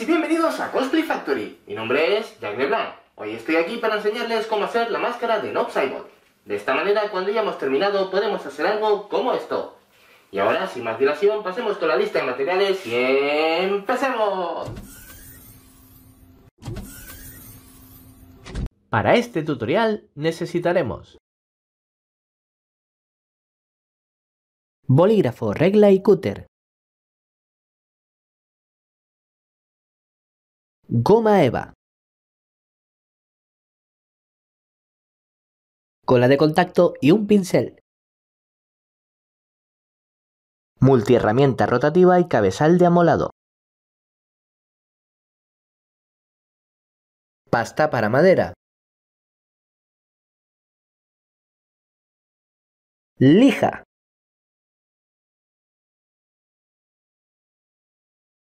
y bienvenidos a Cosplay Factory. Mi nombre es Jack LeBlanc. Hoy estoy aquí para enseñarles cómo hacer la máscara de Nob De esta manera, cuando ya hemos terminado, podemos hacer algo como esto. Y ahora, sin más dilación, pasemos con la lista de materiales y empecemos. Para este tutorial necesitaremos Bolígrafo, regla y cúter Goma eva. Cola de contacto y un pincel. Multiherramienta rotativa y cabezal de amolado. Pasta para madera. Lija.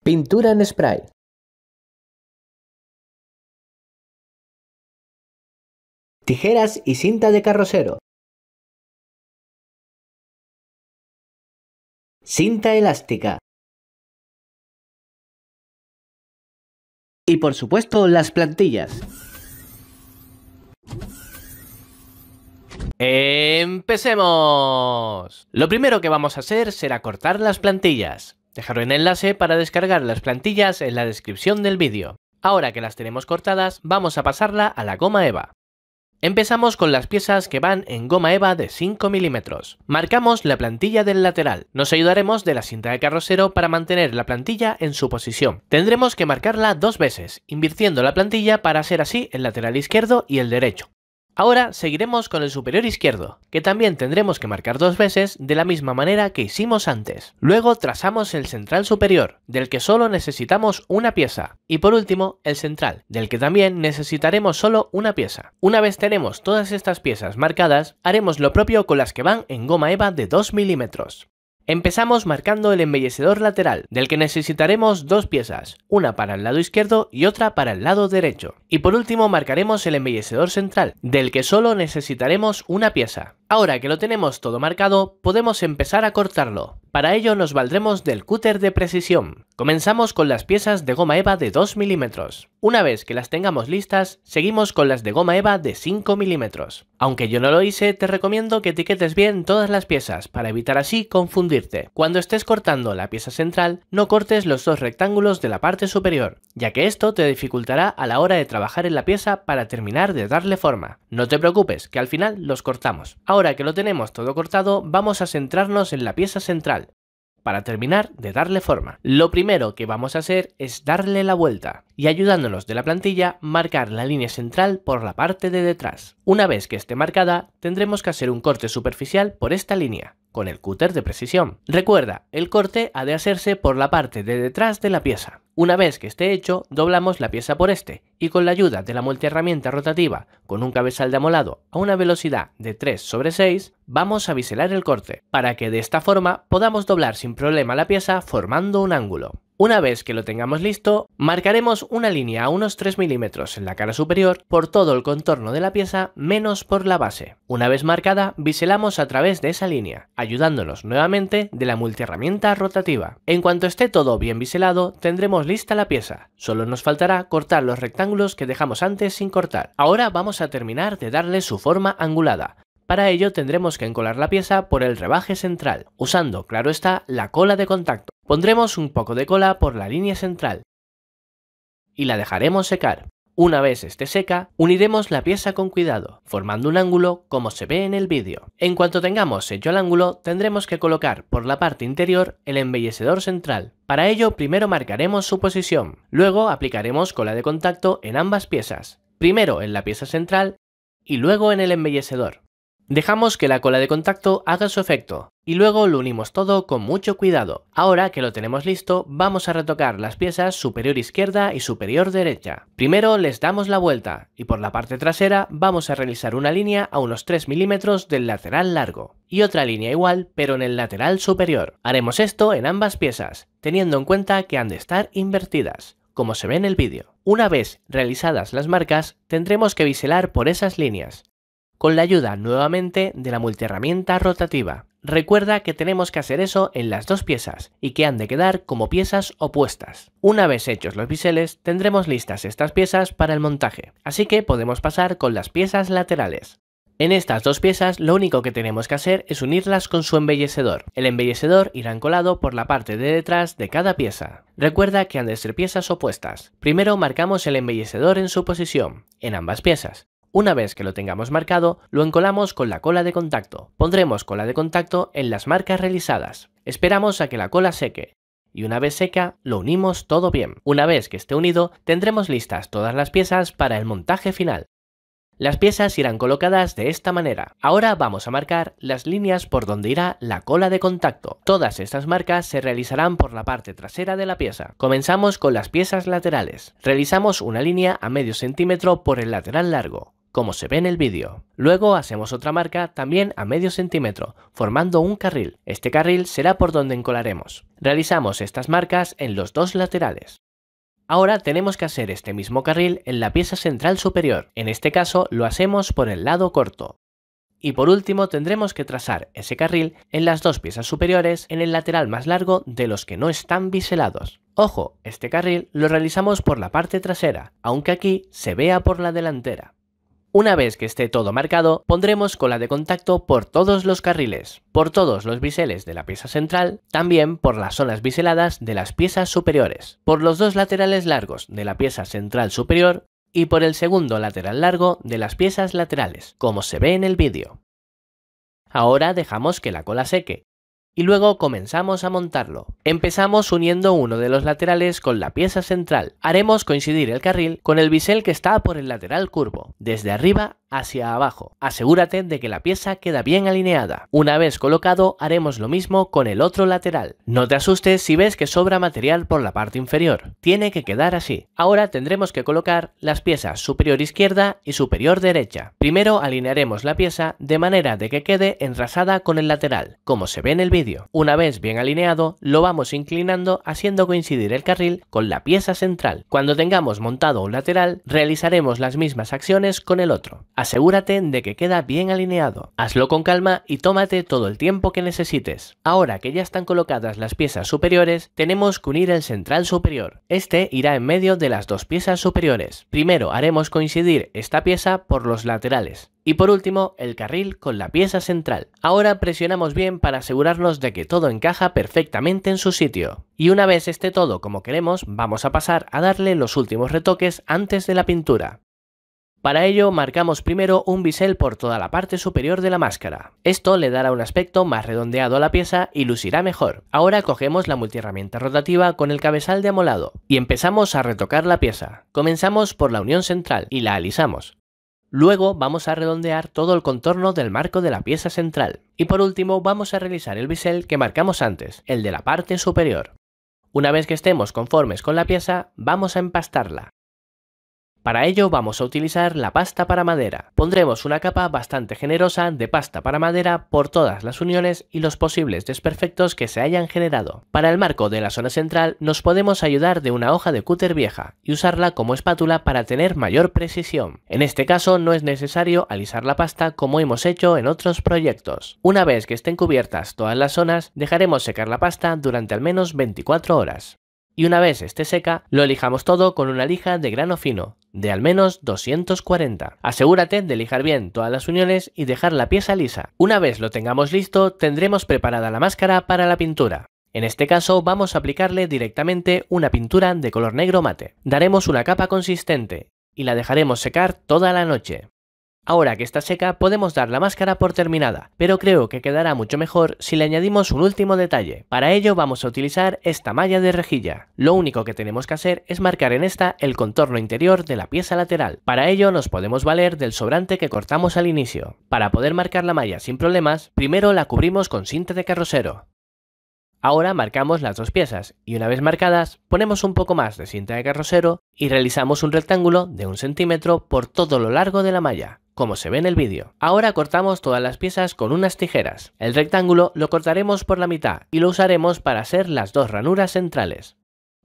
Pintura en spray. tijeras y cinta de carrocero, cinta elástica y por supuesto las plantillas. ¡Empecemos! Lo primero que vamos a hacer será cortar las plantillas. Dejaré un enlace para descargar las plantillas en la descripción del vídeo. Ahora que las tenemos cortadas, vamos a pasarla a la goma EVA. Empezamos con las piezas que van en goma eva de 5 milímetros. Marcamos la plantilla del lateral. Nos ayudaremos de la cinta de carrocero para mantener la plantilla en su posición. Tendremos que marcarla dos veces, invirtiendo la plantilla para hacer así el lateral izquierdo y el derecho. Ahora seguiremos con el superior izquierdo, que también tendremos que marcar dos veces de la misma manera que hicimos antes. Luego trazamos el central superior, del que solo necesitamos una pieza. Y por último, el central, del que también necesitaremos solo una pieza. Una vez tenemos todas estas piezas marcadas, haremos lo propio con las que van en goma eva de 2 milímetros. Empezamos marcando el embellecedor lateral, del que necesitaremos dos piezas, una para el lado izquierdo y otra para el lado derecho. Y por último marcaremos el embellecedor central, del que solo necesitaremos una pieza. Ahora que lo tenemos todo marcado, podemos empezar a cortarlo. Para ello nos valdremos del cúter de precisión. Comenzamos con las piezas de goma eva de 2 milímetros. Una vez que las tengamos listas, seguimos con las de goma eva de 5 milímetros. Aunque yo no lo hice, te recomiendo que etiquetes bien todas las piezas para evitar así confundirte. Cuando estés cortando la pieza central, no cortes los dos rectángulos de la parte superior, ya que esto te dificultará a la hora de trabajar en la pieza para terminar de darle forma. No te preocupes, que al final los cortamos. Ahora que lo tenemos todo cortado, vamos a centrarnos en la pieza central para terminar de darle forma. Lo primero que vamos a hacer es darle la vuelta y ayudándonos de la plantilla marcar la línea central por la parte de detrás. Una vez que esté marcada, tendremos que hacer un corte superficial por esta línea, con el cúter de precisión. Recuerda, el corte ha de hacerse por la parte de detrás de la pieza. Una vez que esté hecho, doblamos la pieza por este y con la ayuda de la multiherramienta rotativa con un cabezal de amolado a una velocidad de 3 sobre 6, vamos a biselar el corte, para que de esta forma podamos doblar sin problema la pieza formando un ángulo. Una vez que lo tengamos listo, marcaremos una línea a unos 3 milímetros en la cara superior por todo el contorno de la pieza menos por la base. Una vez marcada, biselamos a través de esa línea, ayudándonos nuevamente de la multiherramienta rotativa. En cuanto esté todo bien biselado, tendremos lista la pieza. Solo nos faltará cortar los rectángulos que dejamos antes sin cortar. Ahora vamos a terminar de darle su forma angulada, para ello tendremos que encolar la pieza por el rebaje central, usando, claro está, la cola de contacto. Pondremos un poco de cola por la línea central y la dejaremos secar. Una vez esté seca, uniremos la pieza con cuidado, formando un ángulo como se ve en el vídeo. En cuanto tengamos hecho el ángulo, tendremos que colocar por la parte interior el embellecedor central. Para ello primero marcaremos su posición, luego aplicaremos cola de contacto en ambas piezas, primero en la pieza central y luego en el embellecedor. Dejamos que la cola de contacto haga su efecto y luego lo unimos todo con mucho cuidado. Ahora que lo tenemos listo, vamos a retocar las piezas superior izquierda y superior derecha. Primero les damos la vuelta y por la parte trasera vamos a realizar una línea a unos 3 milímetros del lateral largo y otra línea igual pero en el lateral superior. Haremos esto en ambas piezas, teniendo en cuenta que han de estar invertidas como se ve en el vídeo. Una vez realizadas las marcas, tendremos que biselar por esas líneas, con la ayuda nuevamente de la multiherramienta rotativa. Recuerda que tenemos que hacer eso en las dos piezas y que han de quedar como piezas opuestas. Una vez hechos los biseles, tendremos listas estas piezas para el montaje, así que podemos pasar con las piezas laterales. En estas dos piezas lo único que tenemos que hacer es unirlas con su embellecedor. El embellecedor irá encolado por la parte de detrás de cada pieza. Recuerda que han de ser piezas opuestas. Primero marcamos el embellecedor en su posición, en ambas piezas. Una vez que lo tengamos marcado, lo encolamos con la cola de contacto. Pondremos cola de contacto en las marcas realizadas. Esperamos a que la cola seque y una vez seca lo unimos todo bien. Una vez que esté unido tendremos listas todas las piezas para el montaje final. Las piezas irán colocadas de esta manera. Ahora vamos a marcar las líneas por donde irá la cola de contacto. Todas estas marcas se realizarán por la parte trasera de la pieza. Comenzamos con las piezas laterales. Realizamos una línea a medio centímetro por el lateral largo como se ve en el vídeo. Luego hacemos otra marca también a medio centímetro, formando un carril. Este carril será por donde encolaremos. Realizamos estas marcas en los dos laterales. Ahora tenemos que hacer este mismo carril en la pieza central superior, en este caso lo hacemos por el lado corto. Y por último tendremos que trazar ese carril en las dos piezas superiores en el lateral más largo de los que no están biselados. Ojo, este carril lo realizamos por la parte trasera, aunque aquí se vea por la delantera. Una vez que esté todo marcado, pondremos cola de contacto por todos los carriles, por todos los biseles de la pieza central, también por las zonas biseladas de las piezas superiores, por los dos laterales largos de la pieza central superior y por el segundo lateral largo de las piezas laterales, como se ve en el vídeo. Ahora dejamos que la cola seque y luego comenzamos a montarlo. Empezamos uniendo uno de los laterales con la pieza central. Haremos coincidir el carril con el bisel que está por el lateral curvo, desde arriba hacia abajo. Asegúrate de que la pieza queda bien alineada. Una vez colocado haremos lo mismo con el otro lateral. No te asustes si ves que sobra material por la parte inferior. Tiene que quedar así. Ahora tendremos que colocar las piezas superior izquierda y superior derecha. Primero alinearemos la pieza de manera de que quede enrasada con el lateral, como se ve en el vídeo. Una vez bien alineado, lo vamos inclinando haciendo coincidir el carril con la pieza central. Cuando tengamos montado un lateral, realizaremos las mismas acciones con el otro. Asegúrate de que queda bien alineado. Hazlo con calma y tómate todo el tiempo que necesites. Ahora que ya están colocadas las piezas superiores, tenemos que unir el central superior. Este irá en medio de las dos piezas superiores. Primero haremos coincidir esta pieza por los laterales. Y por último, el carril con la pieza central. Ahora presionamos bien para asegurarnos de que todo encaja perfectamente en su sitio. Y una vez esté todo como queremos, vamos a pasar a darle los últimos retoques antes de la pintura. Para ello marcamos primero un bisel por toda la parte superior de la máscara. Esto le dará un aspecto más redondeado a la pieza y lucirá mejor. Ahora cogemos la multiherramienta rotativa con el cabezal de amolado y empezamos a retocar la pieza. Comenzamos por la unión central y la alisamos. Luego vamos a redondear todo el contorno del marco de la pieza central. Y por último vamos a realizar el bisel que marcamos antes, el de la parte superior. Una vez que estemos conformes con la pieza, vamos a empastarla. Para ello vamos a utilizar la pasta para madera. Pondremos una capa bastante generosa de pasta para madera por todas las uniones y los posibles desperfectos que se hayan generado. Para el marco de la zona central nos podemos ayudar de una hoja de cúter vieja y usarla como espátula para tener mayor precisión. En este caso no es necesario alisar la pasta como hemos hecho en otros proyectos. Una vez que estén cubiertas todas las zonas dejaremos secar la pasta durante al menos 24 horas y una vez esté seca, lo lijamos todo con una lija de grano fino, de al menos 240. Asegúrate de lijar bien todas las uniones y dejar la pieza lisa. Una vez lo tengamos listo, tendremos preparada la máscara para la pintura. En este caso vamos a aplicarle directamente una pintura de color negro mate. Daremos una capa consistente y la dejaremos secar toda la noche. Ahora que está seca podemos dar la máscara por terminada, pero creo que quedará mucho mejor si le añadimos un último detalle. Para ello vamos a utilizar esta malla de rejilla. Lo único que tenemos que hacer es marcar en esta el contorno interior de la pieza lateral. Para ello nos podemos valer del sobrante que cortamos al inicio. Para poder marcar la malla sin problemas, primero la cubrimos con cinta de carrosero. Ahora marcamos las dos piezas y una vez marcadas ponemos un poco más de cinta de carrosero y realizamos un rectángulo de un centímetro por todo lo largo de la malla como se ve en el vídeo. Ahora cortamos todas las piezas con unas tijeras. El rectángulo lo cortaremos por la mitad y lo usaremos para hacer las dos ranuras centrales.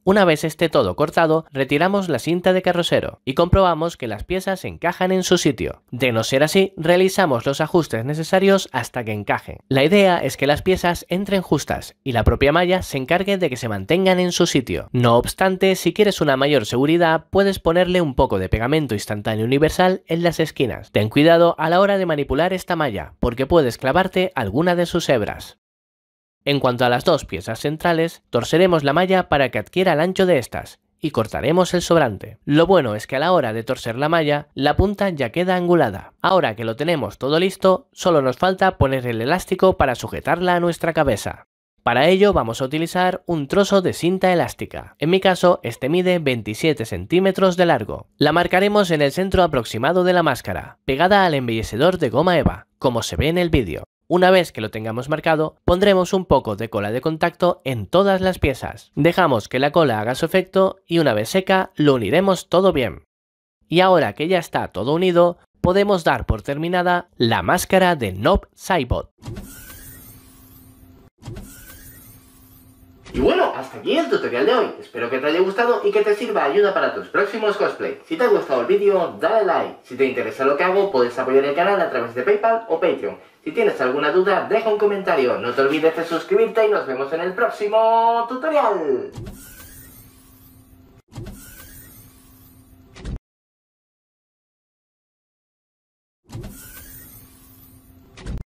Una vez esté todo cortado, retiramos la cinta de carrocero y comprobamos que las piezas encajan en su sitio. De no ser así, realizamos los ajustes necesarios hasta que encajen. La idea es que las piezas entren justas y la propia malla se encargue de que se mantengan en su sitio. No obstante, si quieres una mayor seguridad, puedes ponerle un poco de pegamento instantáneo universal en las esquinas. Ten cuidado a la hora de manipular esta malla, porque puedes clavarte alguna de sus hebras. En cuanto a las dos piezas centrales, torceremos la malla para que adquiera el ancho de estas y cortaremos el sobrante. Lo bueno es que a la hora de torcer la malla, la punta ya queda angulada. Ahora que lo tenemos todo listo, solo nos falta poner el elástico para sujetarla a nuestra cabeza. Para ello vamos a utilizar un trozo de cinta elástica. En mi caso, este mide 27 centímetros de largo. La marcaremos en el centro aproximado de la máscara, pegada al embellecedor de goma eva, como se ve en el vídeo. Una vez que lo tengamos marcado, pondremos un poco de cola de contacto en todas las piezas. Dejamos que la cola haga su efecto y una vez seca lo uniremos todo bien. Y ahora que ya está todo unido, podemos dar por terminada la máscara de Nob Saibot. Y bueno, hasta aquí el tutorial de hoy. Espero que te haya gustado y que te sirva ayuda para tus próximos cosplay. Si te ha gustado el vídeo, dale like. Si te interesa lo que hago, puedes apoyar el canal a través de PayPal o Patreon. Si tienes alguna duda, deja un comentario. No te olvides de suscribirte y nos vemos en el próximo tutorial.